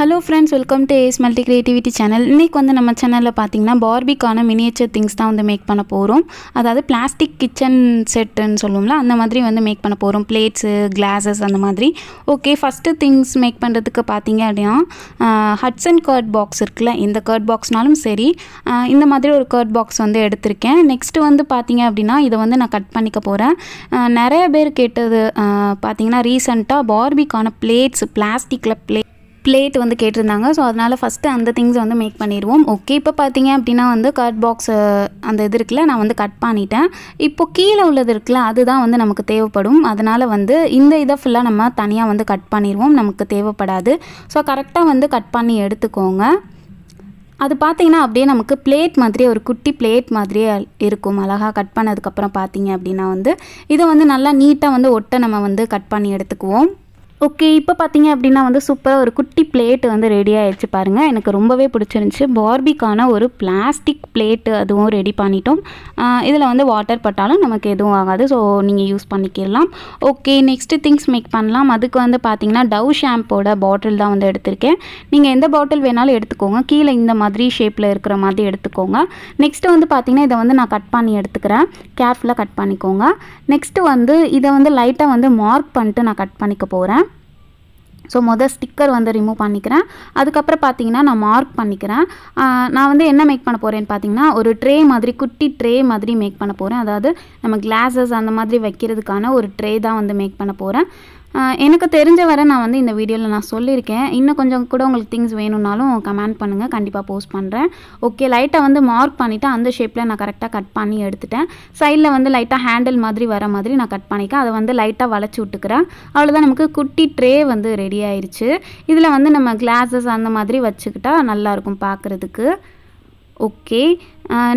hello friends welcome to ace multi creativity channel இன்றைக்கி வந்து நம்ம சேனலில் பார்த்தீங்கன்னா பார்பிக்கான மினியேச்சர் திங்ஸ் தான் வந்து மேக் பண்ண போகிறோம் அதாவது பிளாஸ்டிக் கிச்சன் செட்டுன்னு சொல்லுவோம்ல அந்த மாதிரி வந்து மேக் பண்ண போகிறோம் பிளேட்ஸு கிளாஸஸ் அந்த மாதிரி ஓகே ஃபஸ்ட்டு திங்ஸ் மேக் பண்ணுறதுக்கு பார்த்தீங்க அப்படின்னா ஹட்ஸ் அண்ட் கர்ட் பாக்ஸ் இருக்குல்ல இந்த கர்ட் பாக்ஸ்னாலும் சரி இந்த மாதிரி ஒரு கர்ட் பாக்ஸ் வந்து எடுத்திருக்கேன் நெக்ஸ்ட்டு வந்து பார்த்திங்க அப்படின்னா இதை வந்து நான் கட் பண்ணிக்க போகிறேன் நிறைய பேர் கேட்டது பார்த்திங்கன்னா ரீசெண்டாக பார்பிக்கான பிளேட்ஸ் பிளாஸ்டிக்கில் பிளேட் பிளேட் வந்து கேட்டிருந்தாங்க ஸோ அதனால் ஃபஸ்ட்டு அந்த திங்ஸ் வந்து மேக் பண்ணிடுவோம் ஓகே இப்போ பார்த்தீங்க அப்படின்னா வந்து கட் பாக்ஸ் அந்த இது இருக்குல்ல நான் வந்து கட் பண்ணிட்டேன் இப்போ கீழே உள்ளது இருக்குல்ல அதுதான் வந்து நமக்கு தேவைப்படும் அதனால் வந்து இந்த இதை ஃபுல்லாக நம்ம தனியாக வந்து கட் பண்ணிடுவோம் நமக்கு தேவைப்படாது ஸோ கரெக்டாக வந்து கட் பண்ணி எடுத்துக்கோங்க அது பார்த்திங்கன்னா அப்படியே நமக்கு பிளேட் மாதிரியே ஒரு குட்டி பிளேட் மாதிரியே இருக்கும் அழகாக கட் பண்ணதுக்கப்புறம் பார்த்தீங்க அப்படின்னா வந்து இதை வந்து நல்லா நீட்டாக வந்து ஒட்டை நம்ம வந்து கட் பண்ணி எடுத்துக்குவோம் ஓகே இப்போ பார்த்தீங்க அப்படின்னா வந்து சூப்பராக ஒரு குட்டி பிளேட் வந்து ரெடி ஆகிடுச்சு பாருங்கள் எனக்கு ரொம்பவே பிடிச்சிருந்துச்சி பார்பிக்கான ஒரு பிளாஸ்டிக் பிளேட்டு அதுவும் ரெடி பண்ணிட்டோம் இதில் வந்து வாட்டர் பட்டாலும் நமக்கு எதுவும் ஆகாது ஸோ நீங்கள் யூஸ் பண்ணிக்கிடலாம் ஓகே நெக்ஸ்ட்டு திங்ஸ் மேக் பண்ணலாம் அதுக்கு வந்து பார்த்தீங்கன்னா டவ் ஷாம்போட பாட்டில் தான் வந்து எடுத்திருக்கேன் நீங்கள் எந்த பாட்டில் வேணாலும் எடுத்துக்கோங்க கீழே இந்த மாதிரி ஷேப்பில் இருக்கிற மாதிரி எடுத்துக்கோங்க நெக்ஸ்ட்டு வந்து பார்த்தீங்கன்னா இதை வந்து நான் கட் பண்ணி எடுத்துக்கிறேன் கேர்ஃபுல்லாக கட் பண்ணிக்கோங்க நெக்ஸ்ட்டு வந்து இதை வந்து லைட்டாக வந்து மார்க் பண்ணிட்டு நான் கட் பண்ணிக்க போகிறேன் ஸோ மொதல் ஸ்டிக்கர் வந்து ரிமூவ் பண்ணிக்கிறேன் அதுக்கப்புறம் பார்த்தீங்கன்னா நான் மார்க் பண்ணிக்கிறேன் நான் வந்து என்ன மேக் பண்ண போகிறேன்னு பார்த்தீங்கன்னா ஒரு ட்ரே மாதிரி குட்டி ட்ரே மாதிரி மேக் பண்ண போகிறேன் அதாவது நம்ம கிளாஸஸ் அந்த மாதிரி வைக்கிறதுக்கான ஒரு ட்ரே தான் வந்து மேக் பண்ண போகிறேன் எனக்கு தெரிஞ்ச வரை நான் வந்து இந்த வீடியோவில் நான் சொல்லியிருக்கேன் இன்னும் கொஞ்சம் கூட உங்களுக்கு திங்ஸ் வேணும்னாலும் கமெண்ட் பண்ணுங்கள் கண்டிப்பாக போஸ்ட் பண்ணுறேன் ஓகே லைட்டாக வந்து மார்க் பண்ணிவிட்டு அந்த ஷேப்பில் நான் கரெக்டாக கட் பண்ணி எடுத்துட்டேன் சைடில் வந்து லைட்டாக ஹேண்டில் மாதிரி வர மாதிரி நான் கட் பண்ணிக்கேன் அதை வந்து லைட்டாக வளைச்சி விட்டுக்கிறேன் அவ்வளோதான் நமக்கு குட்டி ட்ரே வந்து ரெடி ஆயிடுச்சு இதில் வந்து நம்ம கிளாஸஸ் அந்த மாதிரி வச்சுக்கிட்டால் நல்லாயிருக்கும் பார்க்குறதுக்கு ஓகே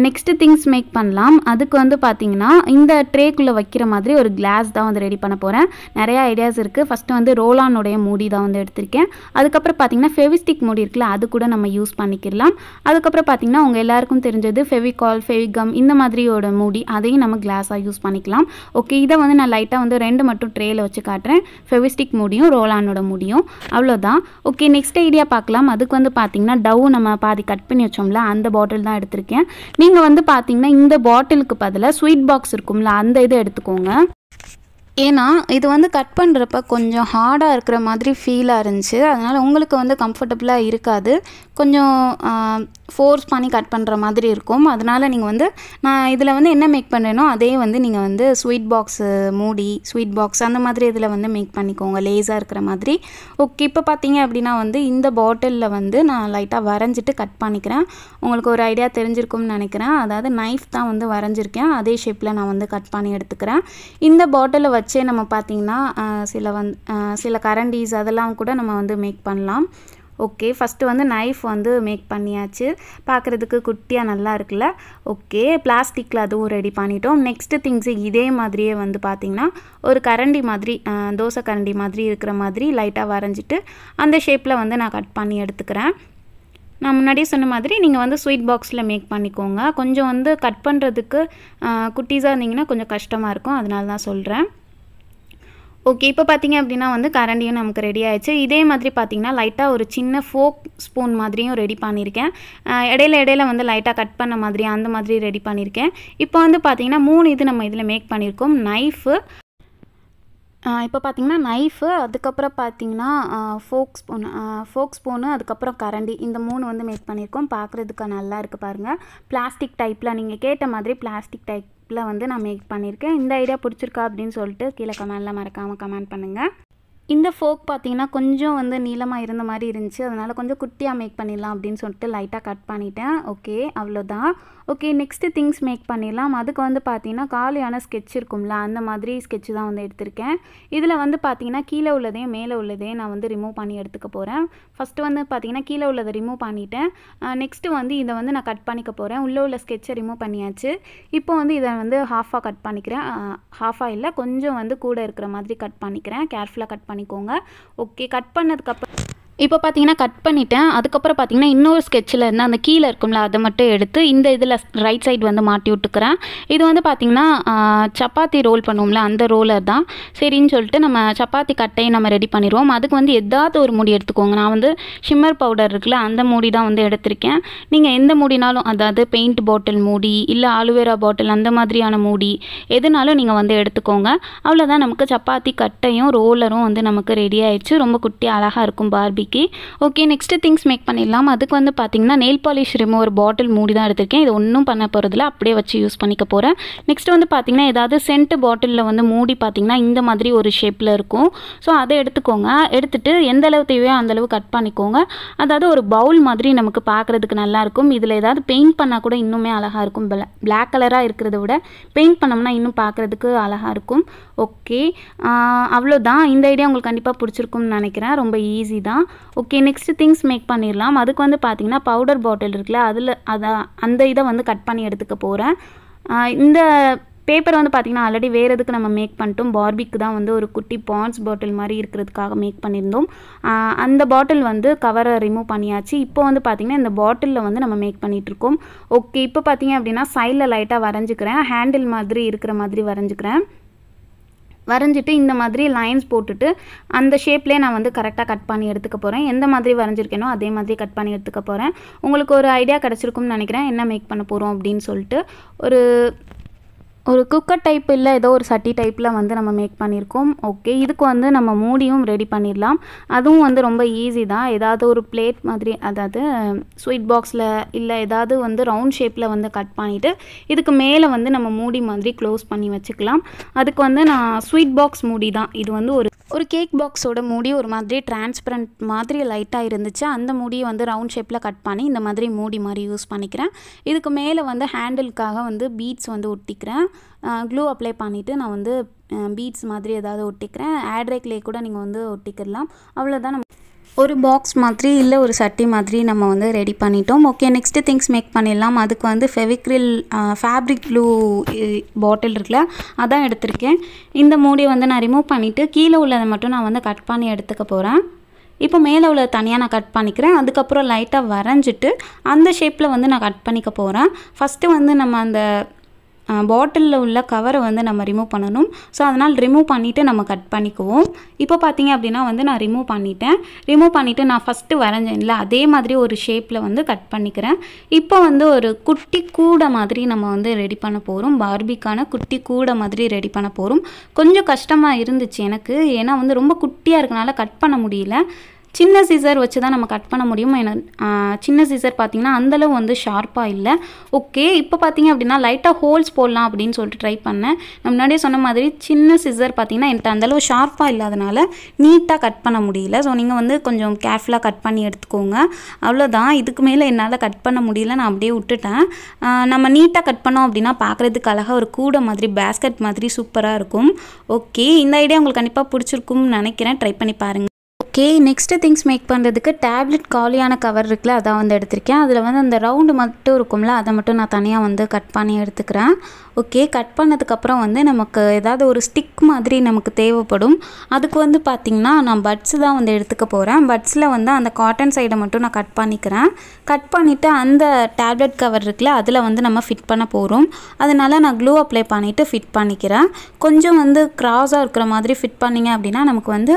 நெக்ஸ்ட்டு திங்ஸ் மேக் பண்ணலாம் அதுக்கு வந்து பார்த்திங்கன்னா இந்த ட்ரேக்குள்ளே வைக்கிற மாதிரி ஒரு கிளாஸ் தான் வந்து ரெடி பண்ண போகிறேன் நிறையா ஐடியாஸ் இருக்குது ஃபஸ்ட்டு வந்து ரோலானுடைய மூடி தான் வந்து எடுத்திருக்கேன் அதுக்கப்புறம் பார்த்திங்கன்னா ஃபெவிஸ்டிக் மூடி இருக்குல்ல அது கூட நம்ம யூஸ் பண்ணிக்கிடலாம் அதுக்கப்புறம் பார்த்திங்கன்னா உங்கள் எல்லாருக்கும் தெரிஞ்சது ஃபெவிகால் ஃபெவிகம் இந்த மாதிரியோட மூடி அதையும் நம்ம கிளாஸாக யூஸ் பண்ணிக்கலாம் ஓகே இதை வந்து நான் லைட்டாக வந்து ரெண்டு மட்டும் ட்ரேயில் வச்சு காட்டுறேன் ஃபெவிஸ்டிக் மூடியும் ரோலானோட மூடியும் அவ்வளோதான் ஓகே நெக்ஸ்ட் ஐடியா பார்க்கலாம் அதுக்கு வந்து பார்த்திங்கன்னா டவ் நம்ம பாதி கட் பண்ணி வச்சோம்ல அந்த பாட்டில் தான் எடுத்திருக்கேன் நீங்கள் வந்து பார்த்தீங்கன்னா இந்த பாட்டிலுக்கு பதிலாக ஸ்வீட் பாக்ஸ் இருக்கும்ல அந்த இதை எடுத்துக்கோங்க ஏன்னா இது வந்து கட் பண்ணுறப்ப கொஞ்சம் ஹார்டாக இருக்கிற மாதிரி ஃபீலாக இருந்துச்சு அதனால் உங்களுக்கு வந்து கம்ஃபர்டபுளாக இருக்காது கொஞ்சம் ஃபோர்ஸ் பண்ணி கட் பண்ணுற மாதிரி இருக்கும் அதனால் நீங்கள் வந்து நான் இதில் வந்து என்ன மேக் பண்ணேனோ அதே வந்து நீங்கள் வந்து ஸ்வீட் பாக்ஸு மூடி ஸ்வீட் பாக்ஸ் அந்த மாதிரி இதில் வந்து மேக் பண்ணிக்கோங்க லேஸாக இருக்கிற மாதிரி ஓகே இப்போ பார்த்தீங்க அப்படின்னா வந்து இந்த பாட்டிலில் வந்து நான் லைட்டாக வரைஞ்சிட்டு கட் பண்ணிக்கிறேன் உங்களுக்கு ஒரு ஐடியா தெரிஞ்சிருக்கும்னு நினைக்கிறேன் அதாவது நைஃப் தான் வந்து வரைஞ்சிருக்கேன் அதே ஷேப்பில் நான் வந்து கட் பண்ணி எடுத்துக்கிறேன் இந்த பாட்டிலை வச்சே நம்ம பார்த்திங்கன்னா சில வந் சில கரண்டீஸ் அதெல்லாம் கூட நம்ம வந்து மேக் பண்ணலாம் ஓகே ஃபஸ்ட்டு வந்து நைஃப் வந்து மேக் பண்ணியாச்சு பார்க்குறதுக்கு குட்டியாக நல்லா இருக்குல்ல ஓகே பிளாஸ்டிக்கில் அதுவும் ரெடி பண்ணிட்டோம் நெக்ஸ்ட்டு திங்ஸு இதே மாதிரியே வந்து பார்த்திங்கன்னா ஒரு கரண்டி மாதிரி தோசை கரண்டி மாதிரி இருக்கிற மாதிரி லைட்டாக வரைஞ்சிட்டு அந்த ஷேப்பில் வந்து நான் கட் பண்ணி எடுத்துக்கிறேன் நான் முன்னாடியே சொன்ன மாதிரி நீங்கள் வந்து ஸ்வீட் பாக்ஸில் மேக் பண்ணிக்கோங்க கொஞ்சம் வந்து கட் பண்ணுறதுக்கு குட்டீஸாக இருந்தீங்கன்னா கொஞ்சம் கஷ்டமாக இருக்கும் அதனால தான் சொல்கிறேன் ஓகே இப்போ பார்த்தீங்க அப்படின்னா வந்து கரண்டியும் நமக்கு ரெடி ஆயிடுச்சு இதே மாதிரி பார்த்தீங்கன்னா லைட்டாக ஒரு சின்ன ஃபோக் ஸ்பூன் மாதிரியும் ரெடி பண்ணியிருக்கேன் இடையில இடையில வந்து லைட்டாக கட் பண்ண மாதிரி அந்த மாதிரி ரெடி பண்ணியிருக்கேன் இப்போ வந்து பார்த்தீங்கன்னா மூணு இது நம்ம இதில் மேக் பண்ணியிருக்கோம் நைஃபு இப்போ பார்த்திங்கன்னா நைஃபு அதுக்கப்புறம் பார்த்திங்கன்னா ஃபோக் ஸ்பூன் ஃபோக் ஸ்பூனு அதுக்கப்புறம் கரண்டி இந்த மூணு வந்து மேக் பண்ணியிருக்கோம் பார்க்குறதுக்கு நல்லா இருக்குது பாருங்கள் பிளாஸ்டிக் டைப்பில் நீங்கள் கேட்ட மாதிரி பிளாஸ்டிக் டைப் ஷேப்பில் வந்து நான் மேக் பண்ணியிருக்கேன் இந்த ஐடியா பிடிச்சிருக்கா அப்படின்னு சொல்லிட்டு கீழே கமெண்டில் மறக்காமல் கமெண்ட் பண்ணுங்கள் இந்த ஃபோக் பார்த்தீங்கன்னா கொஞ்சம் வந்து நீளமாக இருந்த மாதிரி இருந்துச்சு அதனால் கொஞ்சம் குட்டியாக மேக் பண்ணிடலாம் அப்படின்னு சொல்லிட்டு லைட்டாக கட் பண்ணிட்டேன் ஓகே அவ்வளோதான் ஓகே நெக்ஸ்ட்டு திங்ஸ் மேக் பண்ணிடலாம் அதுக்கு வந்து பார்த்தீங்கன்னா காலியான ஸ்கெட்ச் இருக்கும்ல அந்த மாதிரி ஸ்கெட்ச் தான் வந்து எடுத்திருக்கேன் இதில் வந்து பார்த்தீங்கன்னா கீழே உள்ளதையும் மேலே உள்ளதையும் நான் வந்து ரிமூவ் பண்ணி எடுத்துக்க போகிறேன் ஃபஸ்ட்டு வந்து பார்த்திங்கன்னா கீழே உள்ளதை ரிமூவ் பண்ணிட்டேன் நெக்ஸ்ட்டு வந்து இதை வந்து நான் கட் பண்ணிக்க போகிறேன் உள்ளே உள்ள ஸ்கெட்சை ரிமூவ் பண்ணியாச்சு இப்போ வந்து இதை வந்து ஹாஃபாக கட் பண்ணிக்கிறேன் ஹாஃபாக இல்லை கொஞ்சம் வந்து கூட இருக்கிற மாதிரி கட் பண்ணிக்கிறேன் கேர்ஃபுல்லாக கட் பண்ணி கோங்க ஓகே கட் பண்ணறதுக்கு அப்ப இப்போ பார்த்தீங்கன்னா கட் பண்ணிட்டேன் அதுக்கப்புறம் பார்த்தீங்கன்னா இன்னொரு ஸ்கெட்சில் இருந்து அந்த கீழே இருக்கும்ல அதை மட்டும் எடுத்து இந்த இதில் ரைட் சைடு வந்து மாட்டி விட்டுக்கிறேன் இது வந்து பார்த்திங்கன்னா சப்பாத்தி ரோல் பண்ணுவோம்ல அந்த ரோலர் தான் சரின்னு சொல்லிட்டு நம்ம சப்பாத்தி கட்டையை நம்ம ரெடி பண்ணிடுவோம் அதுக்கு வந்து எதாவது ஒரு மூடி எடுத்துக்கோங்க நான் வந்து ஷிம்மர் பவுடர் இருக்குல்ல அந்த மூடி தான் வந்து எடுத்திருக்கேன் நீங்கள் எந்த மூடினாலும் அதாவது பெயிண்ட் பாட்டில் மூடி இல்லை ஆலுவேரா பாட்டில் அந்த மாதிரியான மூடி எதுனாலும் நீங்கள் வந்து எடுத்துக்கோங்க அவ்வளோதான் நமக்கு சப்பாத்தி கட்டையும் ரோலரும் வந்து நமக்கு ரெடி ஆயிடுச்சு ரொம்ப குட்டி அழகாக இருக்கும் பார்பி இப்போதைக்கு ஓகே நெக்ஸ்ட்டு திங்ஸ் மேக் பண்ணிடலாம் அதுக்கு வந்து பார்த்திங்கன்னா நெயில் பாலிஷ் ரிமூவர் பாட்டில் மூடி தான் எடுத்திருக்கேன் இது ஒன்றும் பண்ண போகிறதில்ல அப்படியே வச்சு யூஸ் பண்ணிக்க போகிறேன் நெக்ஸ்ட்டு வந்து பார்த்திங்கன்னா ஏதாவது சென்ட் பாட்டிலில் வந்து மூடி பார்த்தீங்கன்னா இந்த மாதிரி ஒரு ஷேப்பில் இருக்கும் ஸோ அதை எடுத்துக்கோங்க எடுத்துகிட்டு எந்த அளவு தேவையோ அந்தளவு கட் பண்ணிக்கோங்க அதாவது ஒரு பவுல் மாதிரி நமக்கு பார்க்குறதுக்கு நல்லாயிருக்கும் இதில் ஏதாவது பெயிண்ட் பண்ணால் கூட இன்னுமே அழகாக இருக்கும் பிளாக் கலராக இருக்கிறத விட பெயிண்ட் பண்ணோம்னா இன்னும் பார்க்குறதுக்கு அழகாக இருக்கும் ஓகே அவ்வளோதான் இந்த ஐடியா உங்களுக்கு கண்டிப்பாக பிடிச்சிருக்கும்னு நினைக்கிறேன் ரொம்ப ஈஸி தான் ஓகே நெக்ஸ்ட்டு திங்ஸ் மேக் பண்ணிடலாம் அதுக்கு வந்து பார்த்திங்கன்னா பவுடர் பாட்டில் இருக்குல்ல அதில் அதை அந்த இதை வந்து கட் பண்ணி எடுத்துக்க போகிறேன் இந்த பேப்பர் வந்து பார்த்திங்கன்னா ஆல்ரெடி வேறு எதுக்கு நம்ம மேக் பண்ணிட்டோம் பார்பிக்கு தான் வந்து ஒரு குட்டி பான்ஸ் பாட்டில் மாதிரி இருக்கிறதுக்காக மேக் பண்ணியிருந்தோம் அந்த பாட்டில் வந்து கவரை ரிமூவ் பண்ணியாச்சு இப்போ வந்து பார்த்திங்கன்னா இந்த பாட்டிலில் வந்து நம்ம மேக் பண்ணிகிட்ருக்கோம் ஓகே இப்போ பார்த்திங்க அப்படின்னா சைடில் லைட்டாக வரைஞ்சிக்கிறேன் ஹேண்டில் மாதிரி இருக்கிற மாதிரி வரைஞ்சிக்கிறேன் வரைஞ்சிட்டு இந்த மாதிரி லைன்ஸ் போட்டுட்டு அந்த ஷேப்லேயே நான் வந்து கரெக்டாக கட் பண்ணி எடுத்துக்க போகிறேன் எந்த மாதிரி வரைஞ்சிருக்கேனோ அதே மாதிரி கட் பண்ணி எடுத்துக்க போகிறேன் உங்களுக்கு ஒரு ஐடியா கிடச்சிருக்கும்னு நினைக்கிறேன் என்ன மேக் பண்ண போகிறோம் அப்படின்னு சொல்லிட்டு ஒரு ஒரு குக்கர் டைப் இல்லை ஏதோ ஒரு சட்டி டைப்பில் வந்து நம்ம மேக் பண்ணியிருக்கோம் ஓகே இதுக்கு வந்து நம்ம மூடியும் ரெடி பண்ணிடலாம் அதுவும் வந்து ரொம்ப ஈஸி தான் ஏதாவது ஒரு பிளேட் மாதிரி அதாவது ஸ்வீட் பாக்ஸில் இல்லை ஏதாவது வந்து ரவுண்ட் ஷேப்பில் வந்து கட் பண்ணிவிட்டு இதுக்கு மேலே வந்து நம்ம மூடி மாதிரி க்ளோஸ் பண்ணி வச்சுக்கலாம் அதுக்கு வந்து நான் ஸ்வீட் பாக்ஸ் மூடி தான் இது வந்து ஒரு ஒரு கேக் பாக்ஸோட மூடி ஒரு மாதிரி டிரான்ஸ்பரண்ட் மாதிரி லைட்டாக இருந்துச்சு அந்த மூடியை வந்து ரவுண்ட் ஷேப்பில் கட் பண்ணி இந்த மாதிரி மூடி மாதிரி யூஸ் பண்ணிக்கிறேன் இதுக்கு மேலே வந்து ஹேண்டிலுக்காக வந்து பீட்ஸ் வந்து ஒட்டிக்கிறேன் க்ளூ அப்ளை பண்ணிவிட்டு நான் வந்து பீட்ஸ் மாதிரி ஏதாவது ஒட்டிக்கிறேன் ஆட்ரேக்லேயே கூட நீங்கள் வந்து ஒட்டிக்கிடலாம் அவ்வளோதான் நம்ம ஒரு பாக்ஸ் மாதிரி இல்லை ஒரு சட்டி மாதிரி நம்ம வந்து ரெடி பண்ணிட்டோம் ஓகே நெக்ஸ்ட்டு திங்ஸ் மேக் பண்ணிடலாம் அதுக்கு வந்து ஃபெவிக்ரில் ஃபேப்ரிக் ப்ளூ பாட்டில் இருக்குல்ல அதான் எடுத்திருக்கேன் இந்த மூடியை வந்து நான் ரிமூவ் பண்ணிவிட்டு கீழே உள்ளதை மட்டும் நான் வந்து கட் பண்ணி எடுத்துக்க போகிறேன் இப்போ மேலே உள்ள தனியாக நான் கட் பண்ணிக்கிறேன் அதுக்கப்புறம் லைட்டாக வரைஞ்சிட்டு அந்த ஷேப்பில் வந்து நான் கட் பண்ணிக்க போகிறேன் ஃபஸ்ட்டு வந்து நம்ம அந்த பாட்டிலில் உள்ள கவரை வந்து நம்ம ரிமூவ் பண்ணணும் ஸோ அதனால் ரிமூவ் பண்ணிவிட்டு நம்ம கட் பண்ணிக்குவோம் இப்போ பார்த்தீங்க அப்படின்னா வந்து நான் ரிமூவ் பண்ணிட்டேன் ரிமூவ் பண்ணிவிட்டு நான் ஃபஸ்ட்டு வரைஞ்சேன்ல அதே மாதிரி ஒரு ஷேப்பில் வந்து கட் பண்ணிக்கிறேன் இப்போ வந்து ஒரு குட்டி கூடை மாதிரி நம்ம வந்து ரெடி பண்ண போகிறோம் பார்பிக்கான குட்டி கூடை மாதிரி ரெடி பண்ண போகிறோம் கொஞ்சம் கஷ்டமாக இருந்துச்சு எனக்கு ஏன்னா வந்து ரொம்ப குட்டியாக இருக்கனால கட் பண்ண முடியல சின்ன சீசர் வச்சு தான் நம்ம கட் பண்ண முடியும் சின்ன சீசர் பார்த்திங்கன்னா அந்தளவு வந்து ஷார்ப்பாக இல்லை ஓகே இப்போ பார்த்திங்க அப்படின்னா லைட்டாக ஹோல்ஸ் போடலாம் அப்படின்னு சொல்லிட்டு ட்ரை பண்ணேன் நான் முன்னாடியே சொன்ன மாதிரி சின்ன சிசர் பார்த்திங்கன்னா என்கிட்ட அந்தளவு ஷார்ப்பாக இல்லாதனால நீட்டாக கட் பண்ண முடியல ஸோ நீங்கள் வந்து கொஞ்சம் கேர்ஃபுல்லாக கட் பண்ணி எடுத்துக்கோங்க அவ்வளோதான் இதுக்கு மேலே என்னால் கட் பண்ண முடியல நான் அப்படியே விட்டுட்டேன் நம்ம நீட்டாக கட் பண்ணோம் அப்படின்னா பார்க்குறதுக்கு அழகாக ஒரு கூடை மாதிரி பேஸ்கட் மாதிரி சூப்பராக இருக்கும் ஓகே இந்த ஐடியா உங்களுக்கு கண்டிப்பாக பிடிச்சிருக்கும்னு நினைக்கிறேன் ட்ரை பண்ணி பாருங்கள் ஓகே நெக்ஸ்ட்டு திங்ஸ் மேக் பண்ணுறதுக்கு டேப்லெட் காலியான கவர் இருக்குல்ல அதான் வந்து எடுத்திருக்கேன் அதில் வந்து அந்த ரவுண்டு மட்டும் இருக்கும்ல அதை மட்டும் நான் தனியாக வந்து கட் பண்ணி எடுத்துக்கிறேன் ஓகே கட் பண்ணதுக்கப்புறம் வந்து நமக்கு ஏதாவது ஒரு ஸ்டிக் மாதிரி நமக்கு தேவைப்படும் அதுக்கு வந்து பார்த்திங்கன்னா நான் பட்ஸ் தான் வந்து எடுத்துக்க போகிறேன் பட்ஸில் வந்து அந்த காட்டன் சைடை மட்டும் நான் கட் பண்ணிக்கிறேன் கட் பண்ணிவிட்டு அந்த டேப்லெட் கவர் இருக்குல்ல அதில் வந்து நம்ம ஃபிட் பண்ண போகிறோம் அதனால் நான் க்ளூ அப்ளை பண்ணிவிட்டு ஃபிட் பண்ணிக்கிறேன் கொஞ்சம் வந்து க்ராஸாக இருக்கிற மாதிரி ஃபிட் பண்ணிங்க அப்படின்னா நமக்கு வந்து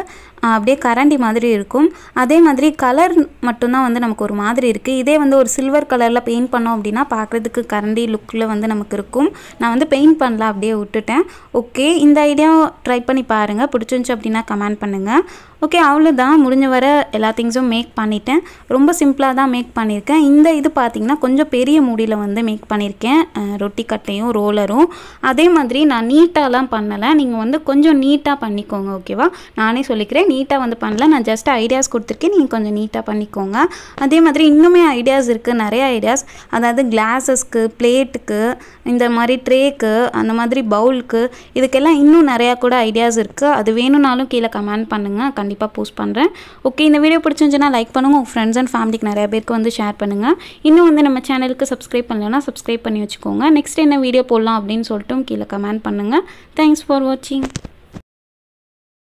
அப்படியே கரண்டி மாதிரி இருக்கும் அதே மாதிரி கலர் மட்டும்தான் வந்து நமக்கு ஒரு மாதிரி இருக்குது இதே வந்து ஒரு சில்வர் கலரில் பெயிண்ட் பண்ணோம் அப்படின்னா பார்க்குறதுக்கு கரண்டி லுக்கில் வந்து நமக்கு இருக்கும் நான் வந்து பெயிண்ட் பண்ணலாம் அப்படியே விட்டுட்டேன் ஓகே இந்த ஐடியாவும் ட்ரை பண்ணி பாருங்கள் பிடிச்சிருந்துச்சி அப்படின்னா கமெண்ட் பண்ணுங்கள் ஓகே அவ்வளோதான் முடிஞ்ச வர எல்லா திங்ஸும் மேக் பண்ணிட்டேன் ரொம்ப சிம்பிளாக தான் மேக் பண்ணியிருக்கேன் இந்த இது பார்த்திங்கன்னா கொஞ்சம் பெரிய மூடியில் வந்து மேக் பண்ணியிருக்கேன் ரொட்டி கட்டையும் ரோலரும் அதே மாதிரி நான் நீட்டாலாம் பண்ணலை நீங்கள் வந்து கொஞ்சம் நீட்டாக பண்ணிக்கோங்க ஓகேவா நானே சொல்லிக்கிறேன் நீட்டாக வந்து பண்ணல நான் ஜஸ்ட் ஐடியாஸ் கொடுத்துருக்கேன் நீங்கள் கொஞ்சம் நீட்டாக பண்ணிக்கோங்க அதே மாதிரி இன்னுமே ஐடியாஸ் இருக்குது நிறைய ஐடியாஸ் அதாவது கிளாஸஸ்க்கு பிளேட்டுக்கு இந்த மாதிரி ட்ரேக்கு அந்த மாதிரி பவுலுக்கு இதுக்கெல்லாம் இன்னும் நிறையா கூட ஐடியாஸ் இருக்குது அது வேணும்னாலும் கீழே கமெண்ட் பண்ணுங்கள் கண்டிப்பாக போஸ்ட் பண்ணுறேன் ஓகே இந்த வீடியோ பிடிச்சிருந்துச்சுன்னா லைக் பண்ணுங்கள் உங்கள் ஃப்ரெண்ட்ஸ் அண்ட் ஃபேமிலிக்கு நிறைய பேருக்கு வந்து ஷேர் பண்ணுங்கள் இன்னும் வந்து நம்ம சேனலுக்கு சப்ஸ்கிரைப் பண்ணலன்னா சப்ஸ்கிரைப் பண்ணி வச்சுக்கோங்க நெக்ஸ்ட் என்ன வீடியோ போடலாம் அப்படின்னு சொல்லிட்டும் கீழே கமெண்ட் பண்ணுங்கள் தேங்க்ஸ் ஃபார் வாட்சிங்